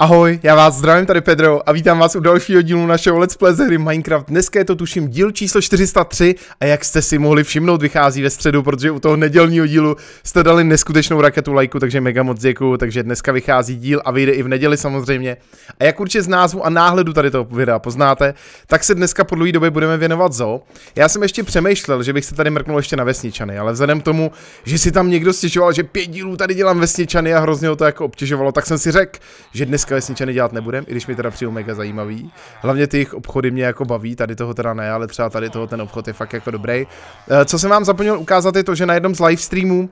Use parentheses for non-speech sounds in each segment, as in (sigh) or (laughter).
Ahoj, já vás zdravím, tady Pedro a vítám vás u dalšího dílu našeho Let's Play z hry Minecraft. Dneska je to tuším díl číslo 403 a jak jste si mohli všimnout, vychází ve středu, protože u toho nedělního dílu jste dali neskutečnou raketu lajku, takže mega moc děkuju, takže dneska vychází díl a vyjde i v neděli samozřejmě. A jak určitě z názvu a náhledu tady toho videa poznáte, tak se dneska po dlouhé době budeme věnovat zo. Já jsem ještě přemýšlel, že bych se tady mrknul ještě na vesničany, ale vzhledem k tomu, že si tam někdo stěžoval, že pět dílů tady dělám vesničany a hrozně ho to jako obtěžovalo, tak jsem si řekl, že dneska dneska vesničany dělat nebudem, i když mi teda přijou mega zajímavý. Hlavně ty jejich obchody mě jako baví, tady toho teda ne, ale třeba tady toho ten obchod je fakt jako dobrý. Eh, co jsem vám zapomněl ukázat je to, že na jednom z livestreamů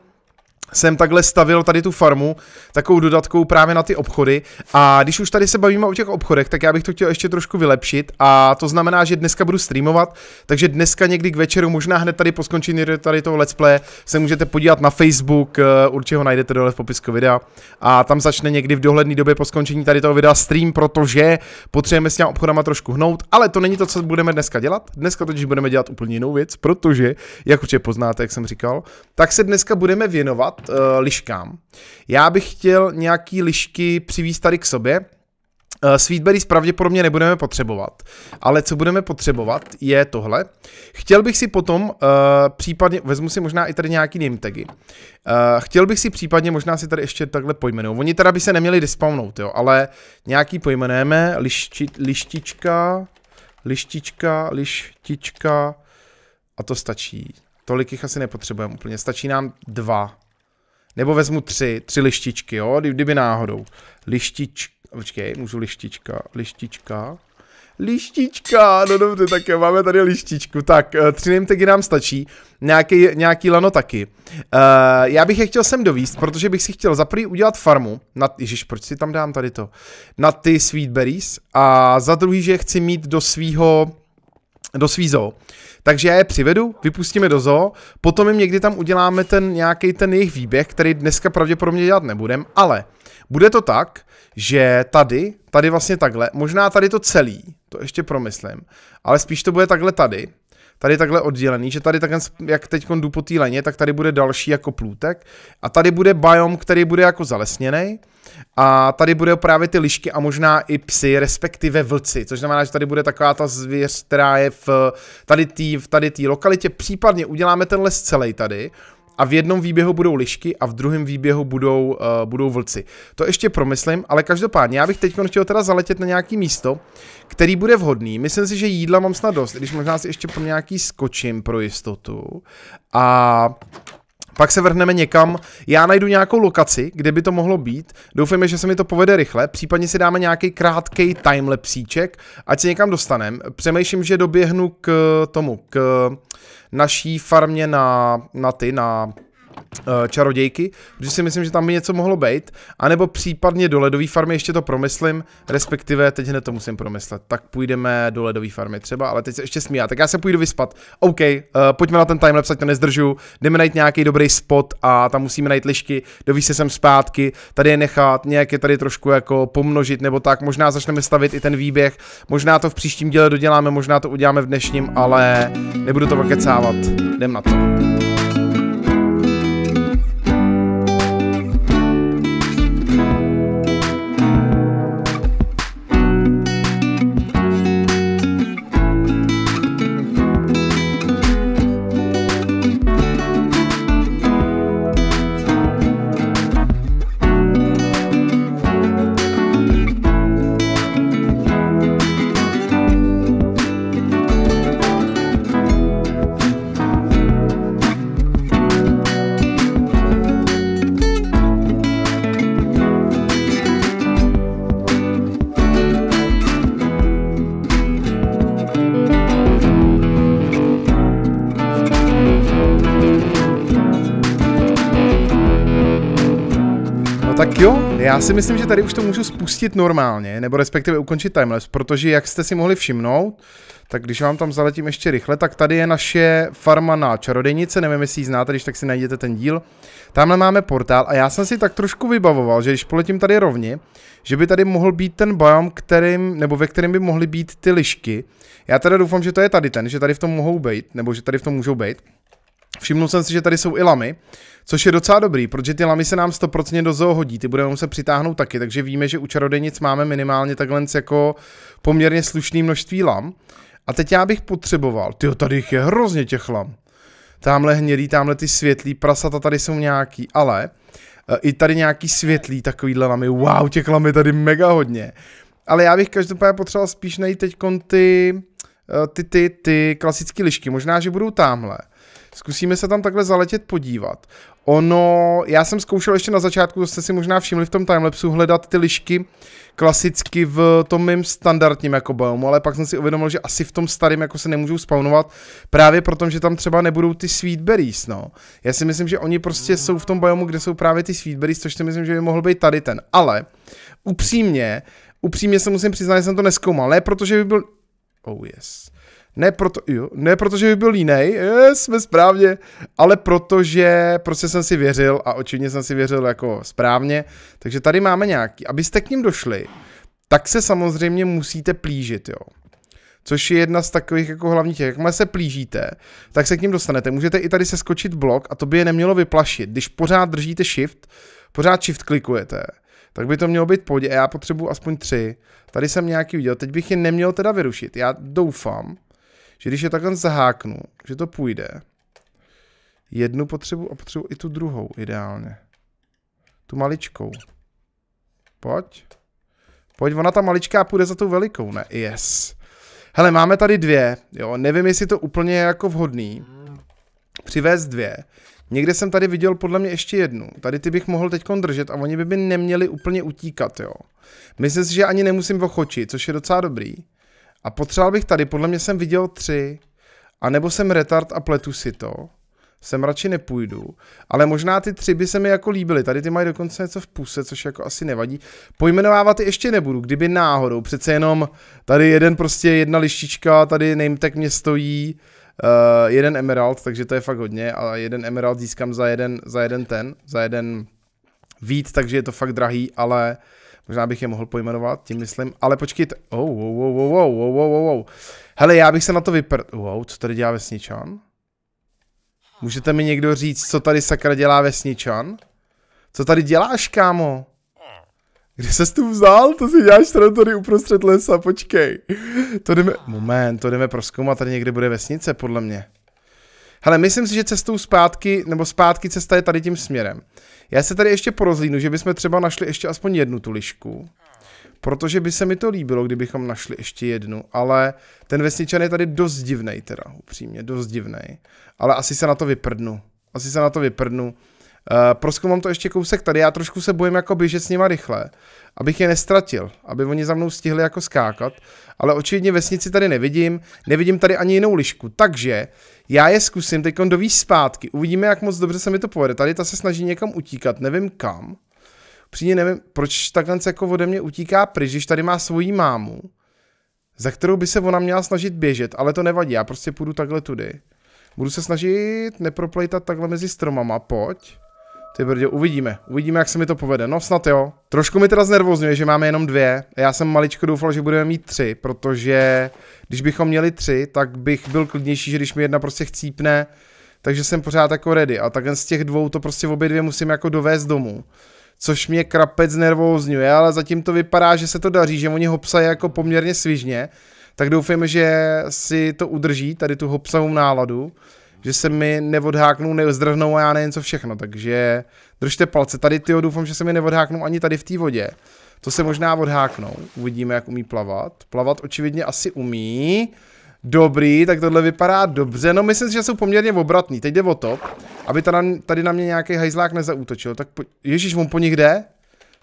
jsem takhle stavil tady tu farmu, takovou dodatkou právě na ty obchody a když už tady se bavíme o těch obchodech, tak já bych to chtěl ještě trošku vylepšit a to znamená, že dneska budu streamovat, takže dneska někdy k večeru, možná hned tady po skončení tady toho let's play, se můžete podívat na Facebook, eh, určitě ho najdete dole v popisku videa a tam začne někdy v dohledné době po skončení tady toho videa stream, protože potřebujeme s těma obchodama trošku hnout, ale to není to, co budeme dneska dělat, dneska totiž budeme dělat úplně jinou věc, protože, jak určitě poznáte, jak jsem říkal, tak se dneska budeme věnovat věnovat uh, eh, liškám. Já bych chtěl nějaký lišky přivést tady k sobě, eh, Sweetberries pravděpodobně nebudeme potřebovat, ale co budeme potřebovat je tohle. Chtěl bych si potom, uh, případně, vezmu si možná i tady nějaký name tagy. Uh, chtěl bych si případně, možná si tady ještě takhle pojmenou. Oni teda by se neměli despawnout, jo, ale nějaký pojmenujeme, lišči, lištička, lištička, lištička a to stačí. Tolik jich asi nepotřebujeme úplně, stačí nám dva. Nebo vezmu tři, tři lištičky, jo, kdyby náhodou. Lištič, počkej, můžu lištička, lištička, Lištička, no dobře, tak jo, máme tady lištičku. Tak, eh, tři nemtegy nám stačí, nějaký, nějaký lano taky. Uh, já bych je chtěl sem dovíst, protože bych si chtěl za prvý udělat farmu, na, ježiš, proč si tam dám tady to, na ty sweetberries a za druhý, že chci mít do svýho, do svý zoo. Takže já je přivedu, vypustíme do zoo, potom jim někdy tam uděláme ten nějaký ten jejich výběh, který dneska pravděpodobně dělat nebudem, ale bude to tak, že tady, tady vlastně takhle, možná tady to celý, to ještě promyslím, ale spíš to bude takhle tady, tady takhle oddělený, že tady takhle, jak teď jdu po té leně, tak tady bude další jako plůtek a tady bude biom, který bude jako zalesněný a tady bude právě ty lišky a možná i psy, respektive vlci, což znamená, že tady bude taková ta zvěř, která je v tady tý, v tady tý lokalitě, případně uděláme ten les celý tady, a v jednom výběhu budou lišky a v druhém výběhu budou, uh, budou vlci. To ještě promyslím, ale každopádně já bych teď chtěl teda zaletět na nějaký místo, který bude vhodný. Myslím si, že jídla mám snad dost, když možná si ještě pro nějaký skočím pro jistotu. A pak se vrhneme někam, já najdu nějakou lokaci, kde by to mohlo být, doufejme, že se mi to povede rychle, případně si dáme nějaký krátký timelapsíček, ať se někam dostanem. Přemýšlím, že doběhnu k tomu, k naší farmě na, na ty, na Eh, čarodějky, protože si myslím, že tam by něco mohlo být, anebo případně do ledové farmy ještě to promyslím, respektive teď hned to musím promyslet, tak půjdeme do ledové farmy třeba, ale teď se ještě smíjá, tak já se půjdu vyspat. OK, uh, pojďme na ten timelapse, ať to nezdržu, jdeme najít nějaký dobrý spot a tam musíme najít lišky, doví se sem zpátky, tady je nechat, nějak je tady trošku jako pomnožit nebo tak, možná začneme stavit i ten výběh, možná to v příštím díle doděláme, možná to uděláme v dnešním, ale nebudu to vakecávat, jdem na to. Já si myslím, že tady už to můžu spustit normálně, nebo respektive ukončit timeless, protože jak jste si mohli všimnout, tak když vám tam zaletím ještě rychle, tak tady je naše farma na čarodejnice, nevím jestli ji znáte, když tak si najdete ten díl. Tamhle máme portál a já jsem si tak trošku vybavoval, že když poletím tady rovně, že by tady mohl být ten biom, kterým, nebo ve kterém by mohly být ty lišky. Já teda doufám, že to je tady ten, že tady v tom mohou být, nebo že tady v tom můžou být. Všimnul jsem si, že tady jsou i lamy, Což je docela dobrý, protože ty lamy se nám 100% do zoo hodí, ty budeme muset přitáhnout taky, takže víme, že u čarodejnic máme minimálně takhle jako poměrně slušné množství lam. A teď já bych potřeboval, ty tady je hrozně těch lam. Tamhle hnědý, tamhle ty světlý, prasata tady jsou nějaký, ale eh, i tady nějaký světlý takovýhle lamy, wow, těch lamy je tady mega hodně. Ale já bych každopádně potřeboval spíš najít teď eh, ty, ty, ty, ty klasické lišky, možná, že budou tamhle. Zkusíme se tam takhle zaletět podívat. Ono, já jsem zkoušel ještě na začátku, to jste si možná všimli v tom timelapsu, hledat ty lišky klasicky v tom mým standardním jako biomu, ale pak jsem si uvědomil, že asi v tom starém jako se nemůžou spawnovat, právě proto, že tam třeba nebudou ty sweetberries, no. Já si myslím, že oni prostě mm. jsou v tom biomu, kde jsou právě ty sweetberries, což si myslím, že by mohl být tady ten. Ale upřímně, upřímně se musím přiznat, že jsem to neskoumal. Ne, protože by byl Oh yes. Ne, proto, jo, ne proto, že bych byl jiný, je, jsme správně, ale protože prostě jsem si věřil a očivně jsem si věřil jako správně, takže tady máme nějaký. Abyste k ním došli, tak se samozřejmě musíte plížit, jo. Což je jedna z takových jako hlavních, jakmile se plížíte, tak se k ním dostanete. Můžete i tady se skočit blok a to by je nemělo vyplašit. Když pořád držíte shift, pořád shift klikujete, tak by to mělo být podě. Já potřebuji aspoň tři. Tady jsem nějaký viděl, teď bych je neměl teda vyrušit. Já doufám, že když je takhle zaháknu, že to půjde, jednu potřebu a potřebu i tu druhou ideálně. Tu maličkou. Pojď. Pojď, ona ta maličká půjde za tou velikou, ne? Yes. Hele, máme tady dvě, jo, nevím, jestli to úplně je jako vhodný. Přivést dvě. Někde jsem tady viděl podle mě ještě jednu. Tady ty bych mohl teď držet a oni by by neměli úplně utíkat, jo. Myslím si, že ani nemusím ochočit, což je docela dobrý. A potřeboval bych tady, podle mě jsem viděl tři, a nebo jsem retard a pletu si to, sem radši nepůjdu, ale možná ty tři by se mi jako líbily, tady ty mají dokonce něco v puse, což jako asi nevadí. Pojmenovávat ještě nebudu, kdyby náhodou, přece jenom tady jeden prostě jedna lištička, tady name tag mě stojí, uh, jeden emerald, takže to je fakt hodně, a jeden emerald získám za jeden, za jeden ten, za jeden vít, takže je to fakt drahý, ale uh, Možná bych je mohl pojmenovat, tím myslím, ale počkejte, oh, wow, wow, wow, wow, wow, wow, wow, Hele, já bych se na to vypr... wow, co tady dělá vesničan? Můžete mi někdo říct, co tady sakra dělá vesničan? Co tady děláš, kámo? Kde ses tu vzal? To si děláš tady uprostřed lesa, počkej. To jdeme, moment, to jdeme proskoumat, tady někde bude vesnice, podle mě. Hele, myslím si, že cestou zpátky, nebo zpátky cesta je tady tím směrem. Já se tady ještě porozlínu, že bychom třeba našli ještě aspoň jednu tu lišku. Protože by se mi to líbilo, kdybychom našli ještě jednu, ale ten vesničan je tady dost divný, teda, upřímně, dost divný. Ale asi se na to vyprdnu. Asi se na to vyprdnu. Uh, eh, mám to ještě kousek tady, já trošku se bojím jako běžet s nima rychle, abych je nestratil, aby oni za mnou stihli jako skákat, ale očividně vesnici tady nevidím, nevidím tady ani jinou lišku, takže já je zkusím teď do výš zpátky. Uvidíme, jak moc dobře se mi to povede. Tady ta se snaží někam utíkat, nevím kam. Přímě nevím, proč takhle jako ode mě utíká pryč, když tady má svoji mámu, za kterou by se ona měla snažit běžet, ale to nevadí, já prostě půjdu takhle tudy. Budu se snažit neproplejtat takhle mezi stromama, pojď. Ty brdě, uvidíme. Uvidíme, jak se mi to povede. No snad jo. Trošku mi teda znervozňuje, že máme jenom dvě. Já jsem maličko doufal, že budeme mít tři, protože když bychom měli tři, tak bych byl klidnější, že když mi jedna prostě chcípne, takže jsem pořád jako ready. A takhle z těch dvou to prostě obě dvě musím jako dovést domů. Což mě krapec znervozňuje, ale zatím to vypadá, že se to daří, že oni hopsají jako poměrně svižně. Tak doufejme, že si to udrží, tady tu hopsavou náladu že se mi neodháknou, nezdrhnou a já nevím co všechno, takže držte palce. Tady ty doufám, že se mi neodháknou ani tady v té vodě. To se možná odháknou, uvidíme, jak umí plavat. Plavat očividně asi umí. Dobrý, tak tohle vypadá dobře. No myslím si, že jsou poměrně obratný. Teď jde o to, aby tady, tady na mě nějaký hajzlák nezautočil. Tak po, ježíš, on po nich jde?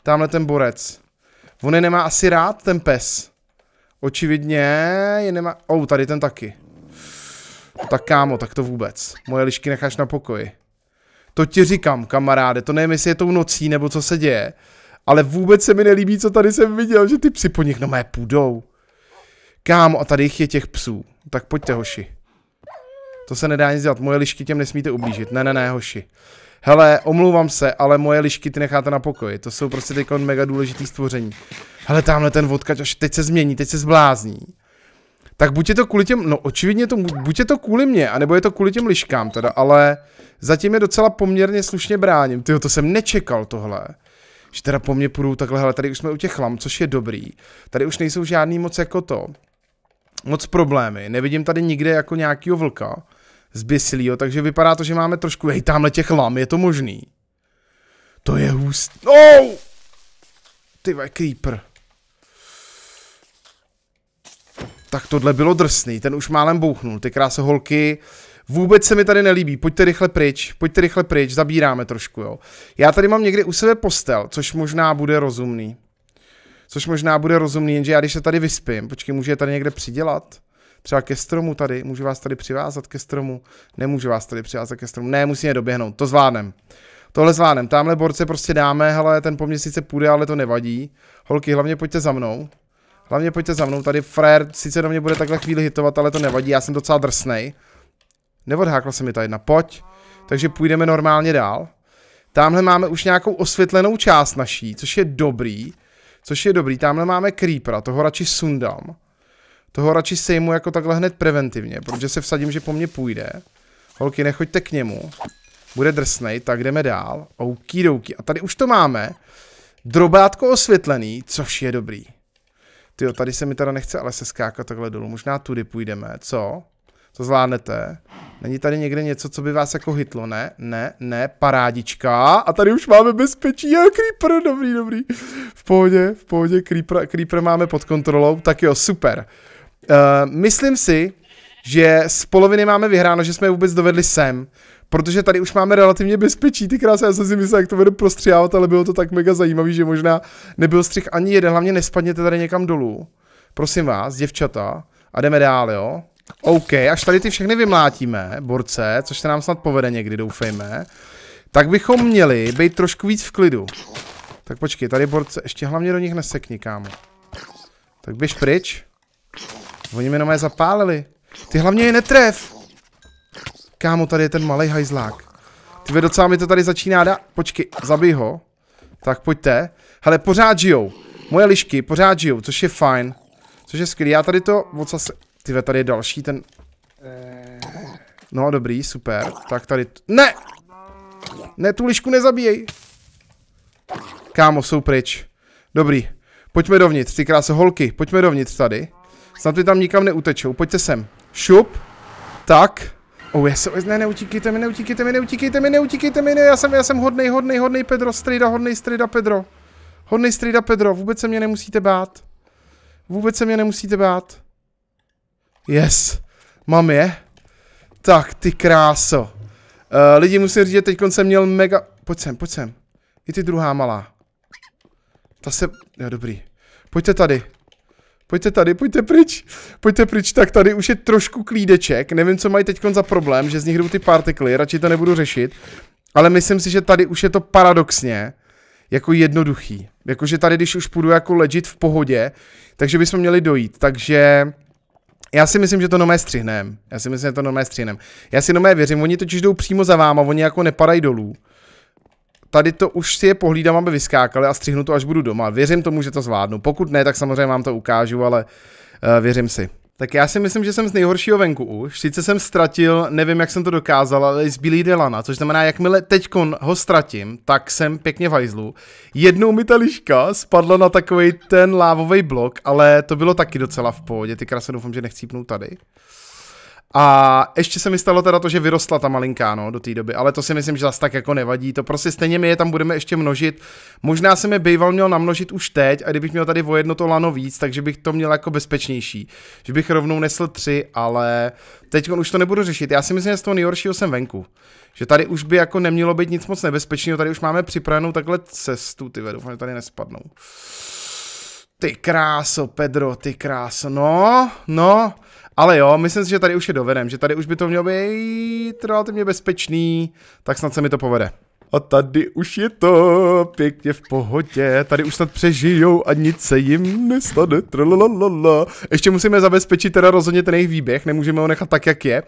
Tamhle ten borec. On je nemá asi rád, ten pes. Očividně je nemá... Oh, tady ten taky. Tak kámo, tak to vůbec. Moje lišky necháš na pokoji. To ti říkám, kamaráde, to nevím, jestli je tou nocí, nebo co se děje. Ale vůbec se mi nelíbí, co tady jsem viděl, že ty psi po nich na mé půjdou. Kámo, a tady jich je těch psů. Tak pojďte, hoši. To se nedá nic dělat, moje lišky těm nesmíte ublížit. Ne, ne, ne, hoši. Hele, omlouvám se, ale moje lišky ty necháte na pokoji. To jsou prostě teď mega důležitý stvoření. Hele, tamhle ten vodkač, až teď se změní, teď se zblázní. Tak buď je to kvůli těm, no očividně to, buď je to kvůli mě, anebo je to kvůli těm liškám teda, ale zatím je docela poměrně slušně bráním. Tyjo, to jsem nečekal tohle. Že teda po mně půjdou takhle, hele, tady už jsme u těch chlam, což je dobrý. Tady už nejsou žádný moc jako to, moc problémy. Nevidím tady nikde jako nějakýho vlka zběsilýho, takže vypadá to, že máme trošku, hej, tamhle těch chlam, je to možný. To je hustý. Oh! Ty creeper. Tak tohle bylo drsný, ten už málem bouchnul, ty krásné holky. Vůbec se mi tady nelíbí, pojďte rychle pryč, pojďte rychle pryč, zabíráme trošku, jo. Já tady mám někde u sebe postel, což možná bude rozumný. Což možná bude rozumný, jenže já když se tady vyspím, počkej, můžu je tady někde přidělat? Třeba ke stromu tady, můžu vás tady přivázat ke stromu? Nemůžu vás tady přivázat ke stromu, ne, musím je doběhnout, to zvládnem. Tohle zvládnem, tamhle borce prostě dáme, hele, ten po sice půjde, ale to nevadí. Holky, hlavně pojďte za mnou. Hlavně pojďte za mnou, tady frér sice do mě bude takhle chvíli hitovat, ale to nevadí, já jsem docela drsnej. Neodhákla se mi ta jedna, pojď. Takže půjdeme normálně dál. Tamhle máme už nějakou osvětlenou část naší, což je dobrý. Což je dobrý, tamhle máme creepera, toho radši sundám. Toho radši sejmu jako takhle hned preventivně, protože se vsadím, že po mně půjde. Holky, nechoďte k němu. Bude drsnej, tak jdeme dál. Oukidouky. A tady už to máme. Drobátko osvětlený, což je dobrý. Ty tady se mi teda nechce ale se skákat takhle dolů. Možná tudy půjdeme, co? Co zvládnete. Není tady někde něco, co by vás jako hitlo, ne? Ne, ne, parádička. A tady už máme bezpečí a Creeper, dobrý, dobrý. V pohodě, v pohodě, Creeper, Creeper máme pod kontrolou. Tak jo, super. Uh, myslím si, že z poloviny máme vyhráno, že jsme je vůbec dovedli sem. Protože tady už máme relativně bezpečí, ty krásy, já jsem si myslel, jak to bude prostřihávat, ale bylo to tak mega zajímavý, že možná nebyl střih ani jeden, hlavně nespadněte tady někam dolů. Prosím vás, děvčata, a jdeme dál, jo. OK, až tady ty všechny vymlátíme, borce, což se nám snad povede někdy, doufejme, tak bychom měli být trošku víc v klidu. Tak počkej, tady borce, ještě hlavně do nich nesekni, kámo. Tak běž pryč. Oni mi jenom je zapálili. Ty hlavně je netref. Kámo, tady je ten malý hajzlák. Ty docela mi to tady začíná dát. Počkej, zabij ho. Tak pojďte. Hele, pořád žijou. Moje lišky pořád žijou, což je fajn. Což je skvělé. Já tady to odsase... ve tady je další ten... No dobrý, super. Tak tady... Ne! Ne, tu lišku nezabíjej. Kámo, jsou pryč. Dobrý. Pojďme dovnitř, ty krásné holky. Pojďme dovnitř tady. Snad ty tam nikam neutečou. Pojďte sem. Šup. Tak. Oh, SOS, ne, neutíkejte mi, neutíkejte mi, neutíkejte mi, neutíkejte mi, ne, já jsem, já jsem hodnej, hodnej, hodnej Pedro, strida, hodnej strida Pedro. Hodnej strida Pedro, vůbec se mě nemusíte bát. Vůbec se mě nemusíte bát. Yes, mám je. Tak, ty kráso. Uh, lidi, musím říct, že teď jsem měl mega... Pojď sem, pojď sem. Je ty druhá malá. Ta se... Jo, dobrý. Pojďte tady. Pojďte tady, pojďte pryč, pojďte pryč, tak tady už je trošku klídeček, nevím, co mají teď za problém, že z nich jdou ty partikly, radši to nebudu řešit, ale myslím si, že tady už je to paradoxně jako jednoduchý, jakože tady, když už půjdu jako legit v pohodě, takže bychom měli dojít, takže já si myslím, že to nomé střihnem. Já si myslím, že to nomé střihnem. Já si nomé věřím, oni totiž jdou přímo za váma, oni jako nepadají dolů tady to už si je pohlídám, aby vyskákali a střihnu to, až budu doma. Věřím tomu, že to zvládnu. Pokud ne, tak samozřejmě vám to ukážu, ale uh, věřím si. Tak já si myslím, že jsem z nejhoršího venku už. Sice jsem ztratil, nevím, jak jsem to dokázal, ale z Bílý Delana, což znamená, jakmile teď ho ztratím, tak jsem pěkně hajzlu. Jednou mi ta liška spadla na takový ten lávový blok, ale to bylo taky docela v pohodě. Ty krásně doufám, že nechcípnou tady. A ještě se mi stalo teda to, že vyrostla ta malinká, no, do té doby, ale to si myslím, že zase tak jako nevadí, to prostě stejně my je tam budeme ještě množit. Možná jsem mi býval měl namnožit už teď a kdybych měl tady o jedno to lano víc, takže bych to měl jako bezpečnější, že bych rovnou nesl tři, ale teď už to nebudu řešit. Já si myslím, že z toho nejhoršího jsem venku. Že tady už by jako nemělo být nic moc nebezpečného, tady už máme připravenou takhle cestu, ty doufám, že tady nespadnou. Ty kráso, Pedro, ty kráso, no, no. Ale jo, myslím si, že tady už je dovedem, že tady už by to mělo být relativně bezpečný, tak snad se mi to povede. A tady už je to pěkně v pohodě. Tady už snad přežijou a nic se jim nestane. Tralalala. Ještě musíme zabezpečit teda rozhodně ten jejich výběh, nemůžeme ho nechat tak, jak je.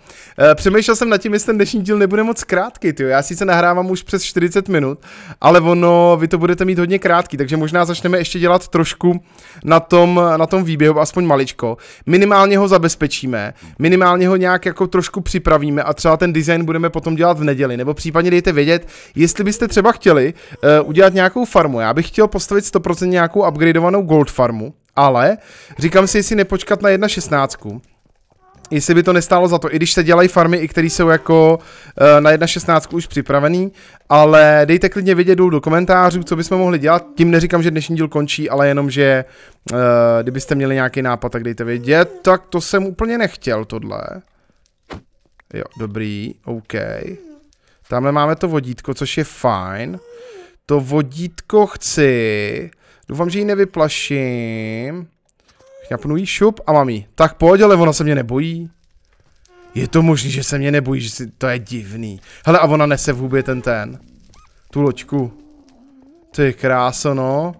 Eh, přemýšlel jsem nad tím, jestli ten dnešní díl nebude moc krátký, jo. Já sice nahrávám už přes 40 minut, ale ono, vy to budete mít hodně krátký, takže možná začneme ještě dělat trošku na tom, na tom výběhu, aspoň maličko. Minimálně ho zabezpečíme, minimálně ho nějak jako trošku připravíme a třeba ten design budeme potom dělat v neděli, nebo případně dejte vědět, jestli jestli byste třeba chtěli uh, udělat nějakou farmu, já bych chtěl postavit 100% nějakou upgradeovanou gold farmu, ale říkám si, jestli nepočkat na 1.16, jestli by to nestálo za to, i když se dělají farmy, i které jsou jako uh, na 1.16 už připravený, ale dejte klidně vědět do komentářů, co bychom mohli dělat, tím neříkám, že dnešní díl končí, ale jenom, že uh, kdybyste měli nějaký nápad, tak dejte vědět, tak to jsem úplně nechtěl tohle. Jo, dobrý, OK. Tamhle máme to vodítko, což je fajn. To vodítko chci. Doufám, že ji nevyplaším. Chňapnu jí šup a mám jí. Tak pojď, ale ona se mě nebojí. Je to možný, že se mě nebojí, že si... to je divný. Hele, a ona nese vůbec ten ten. Tu loďku. je krásno, no.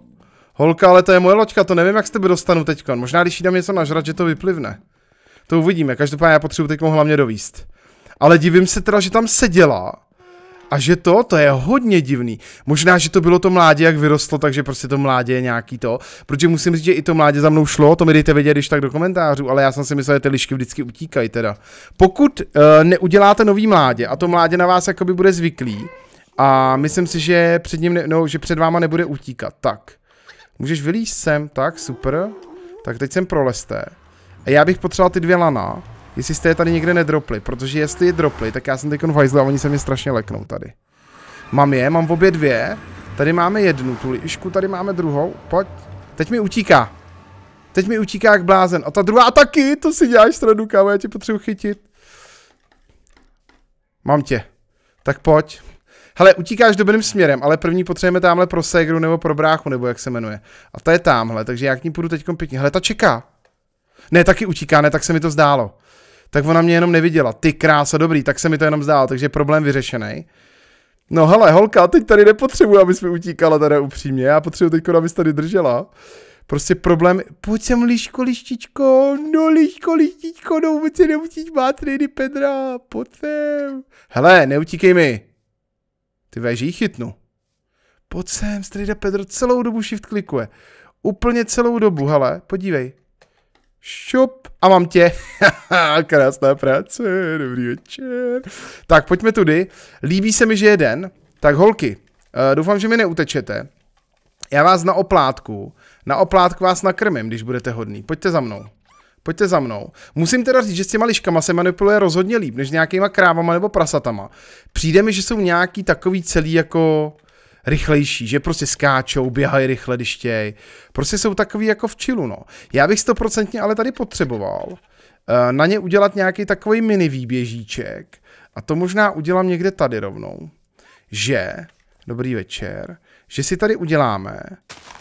Holka, ale to je moje loďka, to nevím, jak z tebe dostanu teďkon. Možná, když jí dám něco nažrat, že to vyplivne. To uvidíme, každopádně já potřebuji teď hlavně dovíst. Ale divím se teda, že tam seděla. A že to, to je hodně divný. Možná, že to bylo to mládě, jak vyrostlo, takže prostě to mládě je nějaký to. Protože musím říct, že i to mládě za mnou šlo, to mi dejte vědět, když tak do komentářů, ale já jsem si myslel, že ty lišky vždycky utíkají teda. Pokud uh, neuděláte nový mládě a to mládě na vás jakoby bude zvyklý, a myslím si, že před ním, ne, no, že před váma nebude utíkat, tak. Můžeš vylíst sem, tak, super. Tak teď jsem prolesté. A já bych potřeboval ty dvě lana. Jestli jste je tady někde nedropli, protože jestli je dropli, tak já jsem teď konvajzl a oni se mi strašně leknou tady. Mám je, mám obě dvě. Tady máme jednu tu lišku, tady máme druhou. Pojď. Teď mi utíká. Teď mi utíká jak blázen. A ta druhá taky, to si děláš stranu, kámo, já tě potřebuji chytit. Mám tě. Tak pojď. Hele, utíkáš dobrým směrem, ale první potřebujeme tamhle pro segru, nebo pro bráchu, nebo jak se jmenuje. A ta je tamhle, takže já k ní půjdu teď pěkně. Hele, ta čeká. Ne, taky utíká, ne, tak se mi to zdálo tak ona mě jenom neviděla. Ty krása, dobrý, tak se mi to jenom zdálo, takže problém vyřešený. No hele, holka, teď tady nepotřebuji, abys mi utíkala teda upřímně, já potřebuji teď, abys tady držela. Prostě problém, pojď sem liško, lištičko, no liško, lištičko, no vůbec se neutíč, má trady Pedra, pojď sem. Hele, neutíkej mi. Ty jí chytnu. Pojď sem, strejda Pedro celou dobu shift klikuje. Úplně celou dobu, hele, podívej šup a mám tě. (laughs) Krásná práce, dobrý večer. Tak pojďme tudy. Líbí se mi, že je den. Tak holky, uh, doufám, že mi neutečete. Já vás na oplátku, na oplátku vás nakrmím, když budete hodný. Pojďte za mnou. Pojďte za mnou. Musím teda říct, že s těma liškama se manipuluje rozhodně líp, než nějakýma krávama nebo prasatama. Přijde mi, že jsou nějaký takový celý jako rychlejší, že prostě skáčou, běhají rychle, když chtějí. Prostě jsou takový jako v čilu, no. Já bych stoprocentně ale tady potřeboval uh, na ně udělat nějaký takový mini výběžíček a to možná udělám někde tady rovnou, že, dobrý večer, že si tady uděláme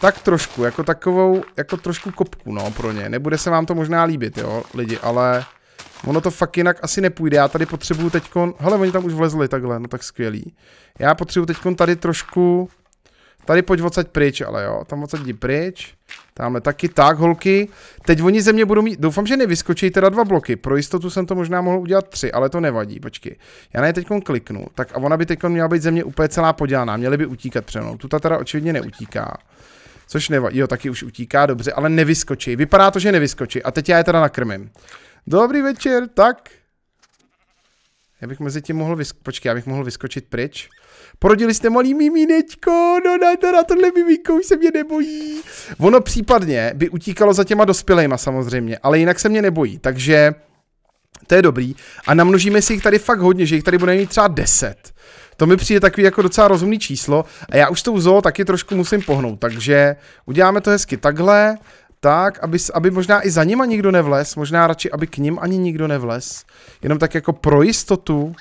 tak trošku, jako takovou, jako trošku kopku, no, pro ně. Nebude se vám to možná líbit, jo, lidi, ale Ono to fakt jinak asi nepůjde. Já tady potřebuju teďkon... Hele, oni tam už vlezli takhle, no tak skvělý. Já potřebuju teďkon tady trošku... Tady pojď odsaď pryč, ale jo, tam odsaď jdi pryč. Tamhle taky, tak holky. Teď oni ze mě budou mít, doufám, že nevyskočí teda dva bloky, pro jistotu jsem to možná mohl udělat tři, ale to nevadí, počkej. Já na ně teď kliknu, tak a ona by teď měla být ze mě úplně celá podělaná, měly by utíkat přede Tu ta teda očividně neutíká. Což nevadí, jo, taky už utíká, dobře, ale nevyskočí. Vypadá to, že nevyskočí. A teď já je teda nakrmím. Dobrý večer, tak. Já bych mezi tím mohl vysk... počkej, já bych mohl vyskočit pryč. Porodili jste malý mimínečko, no na, na, na tohle mimínko už se mě nebojí. Ono případně by utíkalo za těma dospělejma samozřejmě, ale jinak se mě nebojí, takže to je dobrý. A namnožíme si jich tady fakt hodně, že jich tady bude mít třeba 10. To mi přijde takový jako docela rozumný číslo a já už s tou zoo taky trošku musím pohnout, takže uděláme to hezky takhle tak, aby, aby možná i za nima nikdo nevles, možná radši, aby k ním ani nikdo nevles. Jenom tak jako pro jistotu,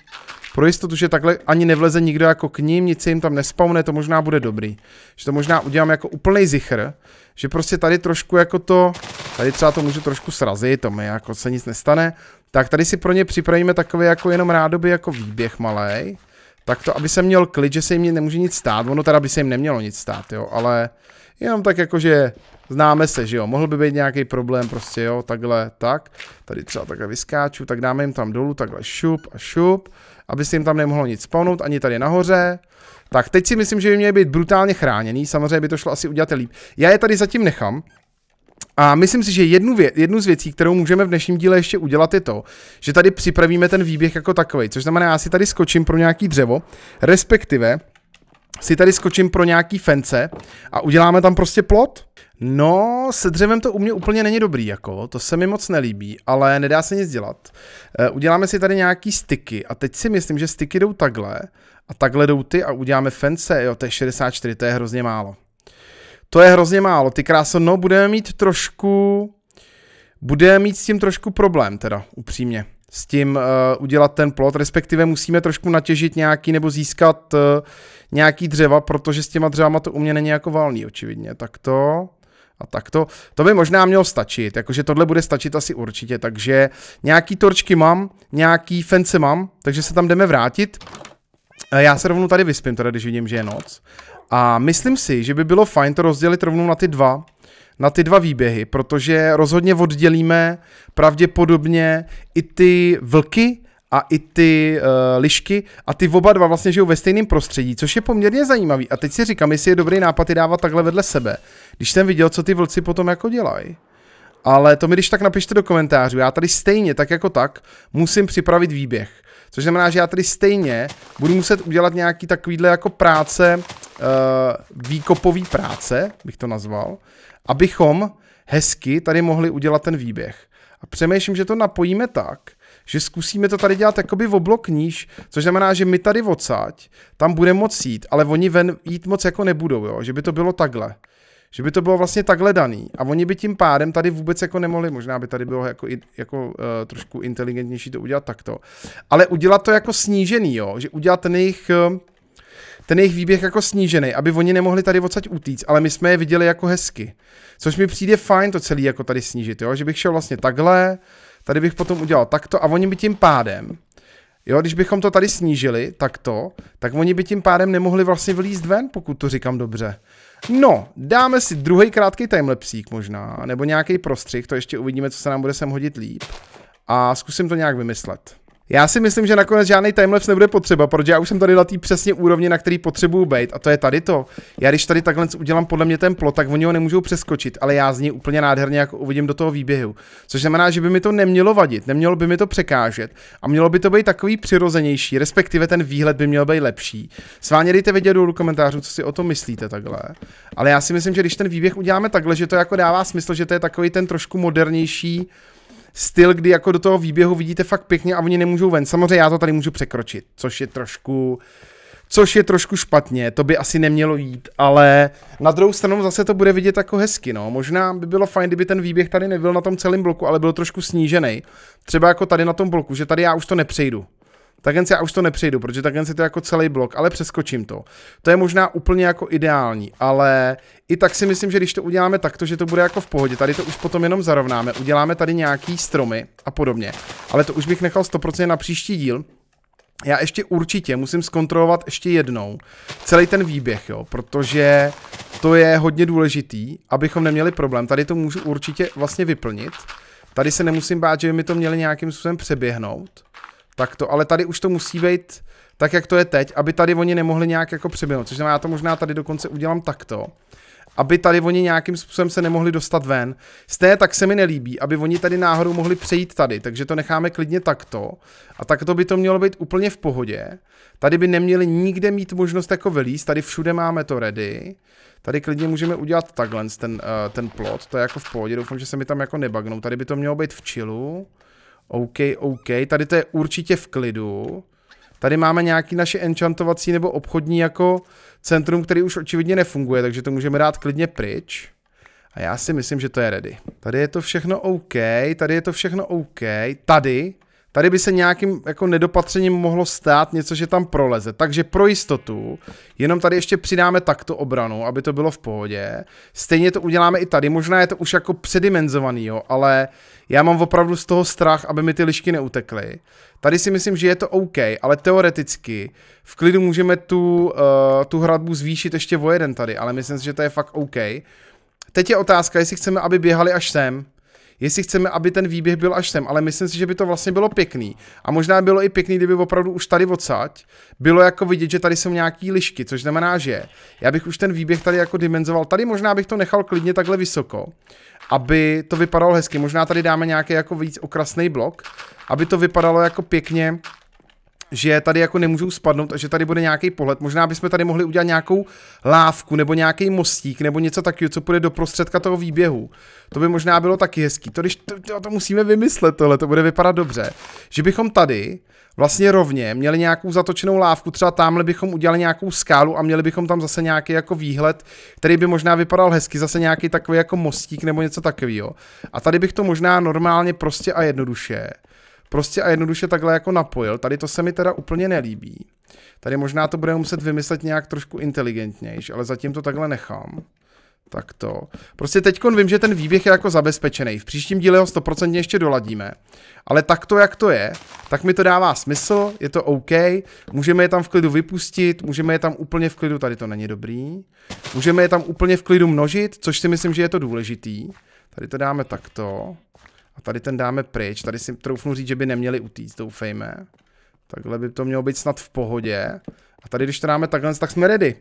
pro jistotu, že takhle ani nevleze nikdo jako k ním, nic se jim tam nespawne, to možná bude dobrý. Že to možná udělám jako úplný zichr, že prostě tady trošku jako to, tady třeba to můžu trošku srazit, to mi jako se nic nestane, tak tady si pro ně připravíme takový jako jenom rádoby jako výběh malý. tak to, aby se měl klid, že se jim nemůže nic stát, ono teda by se jim nemělo nic stát, jo, ale jenom tak jako, že známe se, že jo, mohl by být nějaký problém prostě, jo, takhle, tak, tady třeba takhle vyskáču, tak dáme jim tam dolů, takhle šup a šup, aby se jim tam nemohlo nic spawnout, ani tady nahoře, tak teď si myslím, že by měly být brutálně chráněný, samozřejmě by to šlo asi udělat líp. Já je tady zatím nechám, a myslím si, že jednu, vě- jednu z věcí, kterou můžeme v dnešním díle ještě udělat, je to, že tady připravíme ten výběh jako takový. Což znamená, já si tady skočím pro nějaký dřevo, respektive si tady skočím pro nějaký fence a uděláme tam prostě plot. No, se dřevem to u mě úplně není dobrý, jako, to se mi moc nelíbí, ale nedá se nic dělat. Eh, uděláme si tady nějaký styky a teď si myslím, že styky jdou takhle a takhle jdou ty a uděláme fence, jo, to je 64, to je hrozně málo. To je hrozně málo, ty kráso, no, budeme mít trošku, budeme mít s tím trošku problém, teda, upřímně s tím uh, udělat ten plot, respektive musíme trošku natěžit nějaký nebo získat uh, nějaký dřeva, protože s těma dřevama to u mě není jako valný očividně, tak to a takto. To by možná mělo stačit, jakože tohle bude stačit asi určitě, takže nějaký torčky mám, nějaký fence mám, takže se tam jdeme vrátit. Já se rovnou tady vyspím, teda když vidím, že je noc. A myslím si, že by bylo fajn to rozdělit rovnou na ty dva, na ty dva výběhy, protože rozhodně oddělíme pravděpodobně i ty vlky a i ty uh, lišky a ty oba dva vlastně žijou ve stejném prostředí, což je poměrně zajímavý. A teď si říkám, jestli je dobrý nápad je dávat takhle vedle sebe, když jsem viděl, co ty vlci potom jako dělají. Ale to mi když tak napište do komentářů. Já tady stejně, tak jako tak, musím připravit výběh. Což znamená, že já tady stejně budu muset udělat nějaký takovýhle jako práce Eh, výkopové práce, bych to nazval, abychom hezky tady mohli udělat ten výběh. A přemýšlím, že to napojíme tak, že zkusíme to tady dělat jakoby v oblok níž, což znamená, že my tady odsaď, tam bude moc jít, ale oni ven jít moc jako nebudou, jo? že by to bylo takhle. Že by to bylo vlastně takhle daný a oni by tím pádem tady vůbec jako nemohli, možná by tady bylo jako, jako uh, trošku inteligentnější to udělat takto, ale udělat to jako snížený, jo? že udělat ten jejich uh, ten jejich výběh jako snížený, aby oni nemohli tady odsaď utíct, ale my jsme je viděli jako hezky. Což mi přijde fajn to celé jako tady snížit, jo? že bych šel vlastně takhle, tady bych potom udělal takto a oni by tím pádem, jo, když bychom to tady snížili takto, tak oni by tím pádem nemohli vlastně vlízt ven, pokud to říkám dobře. No, dáme si druhý krátký timelapsík možná, nebo nějaký prostřih, to ještě uvidíme, co se nám bude sem hodit líp. A zkusím to nějak vymyslet. Já si myslím, že nakonec žádný timelapse nebude potřeba, protože já už jsem tady na té přesně úrovni, na který potřebuju být, a to je tady to. Já když tady takhle udělám podle mě ten plot, tak oni ho nemůžou přeskočit, ale já z ní úplně nádherně jako uvidím do toho výběhu. Což znamená, že by mi to nemělo vadit, nemělo by mi to překážet a mělo by to být takový přirozenější, respektive ten výhled by měl být lepší. S vámi dejte vědět do komentářů, co si o tom myslíte takhle. Ale já si myslím, že když ten výběh uděláme takhle, že to jako dává smysl, že to je takový ten trošku modernější styl, kdy jako do toho výběhu vidíte fakt pěkně a oni nemůžou ven. Samozřejmě já to tady můžu překročit, což je trošku což je trošku špatně, to by asi nemělo jít, ale na druhou stranu zase to bude vidět jako hezky, no. Možná by bylo fajn, kdyby ten výběh tady nebyl na tom celém bloku, ale byl trošku snížený. Třeba jako tady na tom bloku, že tady já už to nepřejdu. Takhle já už to nepřejdu, protože takhle si to jako celý blok, ale přeskočím to. To je možná úplně jako ideální, ale i tak si myslím, že když to uděláme takto, že to bude jako v pohodě, tady to už potom jenom zarovnáme, uděláme tady nějaký stromy a podobně, ale to už bych nechal 100% na příští díl, já ještě určitě musím zkontrolovat ještě jednou celý ten výběh, jo, protože to je hodně důležitý, abychom neměli problém. Tady to můžu určitě vlastně vyplnit. Tady se nemusím bát, že by mi to měli nějakým způsobem přeběhnout. Tak to, ale tady už to musí být tak, jak to je teď, aby tady oni nemohli nějak jako přeběhnout. Což znamená, já to možná tady dokonce udělám takto. Aby tady oni nějakým způsobem se nemohli dostat ven. Stejně tak se mi nelíbí, aby oni tady náhodou mohli přejít tady, takže to necháme klidně takto. A takto by to mělo být úplně v pohodě. Tady by neměli nikde mít možnost jako vylíst, tady všude máme to ready. Tady klidně můžeme udělat takhle ten, uh, ten plot, to je jako v pohodě, doufám, že se mi tam jako nebagnou. Tady by to mělo být v chillu. OK, OK, tady to je určitě v klidu. Tady máme nějaký naše enchantovací nebo obchodní jako centrum, který už očividně nefunguje, takže to můžeme dát klidně pryč. A já si myslím, že to je ready. Tady je to všechno OK, tady je to všechno OK, tady Tady by se nějakým jako nedopatřením mohlo stát něco, že tam proleze. Takže pro jistotu, jenom tady ještě přidáme takto obranu, aby to bylo v pohodě. Stejně to uděláme i tady, možná je to už jako předimenzovaný, jo, ale já mám opravdu z toho strach, aby mi ty lišky neutekly. Tady si myslím, že je to OK, ale teoreticky v klidu můžeme tu, uh, tu hradbu zvýšit ještě o jeden tady, ale myslím si, že to je fakt OK. Teď je otázka, jestli chceme, aby běhali až sem, jestli chceme, aby ten výběh byl až sem, ale myslím si, že by to vlastně bylo pěkný. A možná bylo i pěkný, kdyby opravdu už tady odsaď bylo jako vidět, že tady jsou nějaký lišky, což znamená, že já bych už ten výběh tady jako dimenzoval. Tady možná bych to nechal klidně takhle vysoko, aby to vypadalo hezky. Možná tady dáme nějaký jako víc okrasný blok, aby to vypadalo jako pěkně že tady jako nemůžou spadnout a že tady bude nějaký pohled. Možná bychom tady mohli udělat nějakou lávku nebo nějaký mostík nebo něco takového, co půjde do prostředka toho výběhu. To by možná bylo taky hezký. To, když, to, to, to musíme vymyslet, tohle to bude vypadat dobře. Že bychom tady vlastně rovně měli nějakou zatočenou lávku, třeba tamhle bychom udělali nějakou skálu a měli bychom tam zase nějaký jako výhled, který by možná vypadal hezky, zase nějaký takový jako mostík nebo něco takového. A tady bych to možná normálně prostě a jednoduše prostě a jednoduše takhle jako napojil. Tady to se mi teda úplně nelíbí. Tady možná to bude muset vymyslet nějak trošku inteligentnější, ale zatím to takhle nechám. Tak to. Prostě teď vím, že ten výběh je jako zabezpečený. V příštím díle ho 100% ještě doladíme. Ale tak to jak to je, tak mi to dává smysl, je to OK. Můžeme je tam v klidu vypustit, můžeme je tam úplně v klidu, tady to není dobrý. Můžeme je tam úplně v klidu množit, což si myslím, že je to důležitý. Tady to dáme takto. A tady ten dáme pryč, tady si troufnu říct, že by neměli utíct, doufejme. Takhle by to mělo být snad v pohodě. A tady, když to dáme takhle, tak jsme ready.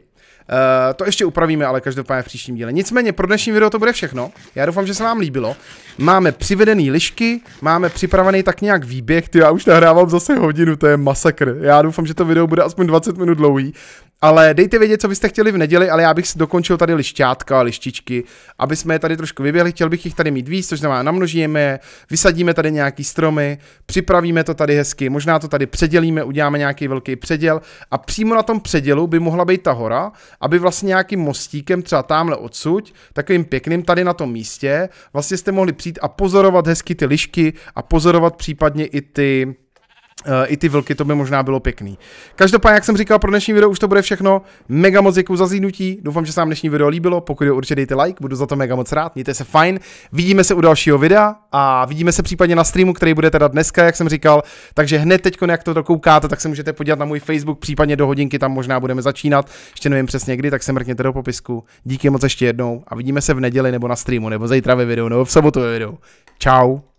Uh, to ještě upravíme, ale každopádně v příštím díle. Nicméně pro dnešní video to bude všechno. Já doufám, že se vám líbilo. Máme přivedený lišky, máme připravený tak nějak výběh. Ty já už nahrávám zase hodinu, to je masakr. Já doufám, že to video bude aspoň 20 minut dlouhý, ale dejte vědět, co byste chtěli v neděli, ale já bych si dokončil tady lišťátka a lištičky, aby jsme je tady trošku vyběhli. Chtěl bych jich tady mít víc, což znamená namnožíme je, vysadíme tady nějaký stromy, připravíme to tady hezky, možná to tady předělíme, uděláme nějaký velký předěl a přímo na tom předělu by mohla být ta hora, aby vlastně nějakým mostíkem třeba tamhle odsuť, takovým pěkným tady na tom místě, vlastně jste mohli přijít a pozorovat hezky ty lišky a pozorovat případně i ty Eh, i ty vlky, to by možná bylo pěkný. Každopádně, jak jsem říkal, pro dnešní video už to bude všechno. Mega moc děkuji za zínutí, doufám, že se vám dnešní video líbilo, pokud jo, určitě dejte like, budu za to mega moc rád, mějte se fajn, vidíme se u dalšího videa a vidíme se případně na streamu, který bude teda dneska, jak jsem říkal, takže hned teď, jak to koukáte, tak se můžete podívat na můj Facebook, případně do hodinky, tam možná budeme začínat, ještě nevím přesně kdy, tak se mrkněte do popisku. Díky moc ještě jednou a vidíme se v neděli nebo na streamu, nebo zítra ve videu, nebo v sobotu ve videu. Ciao.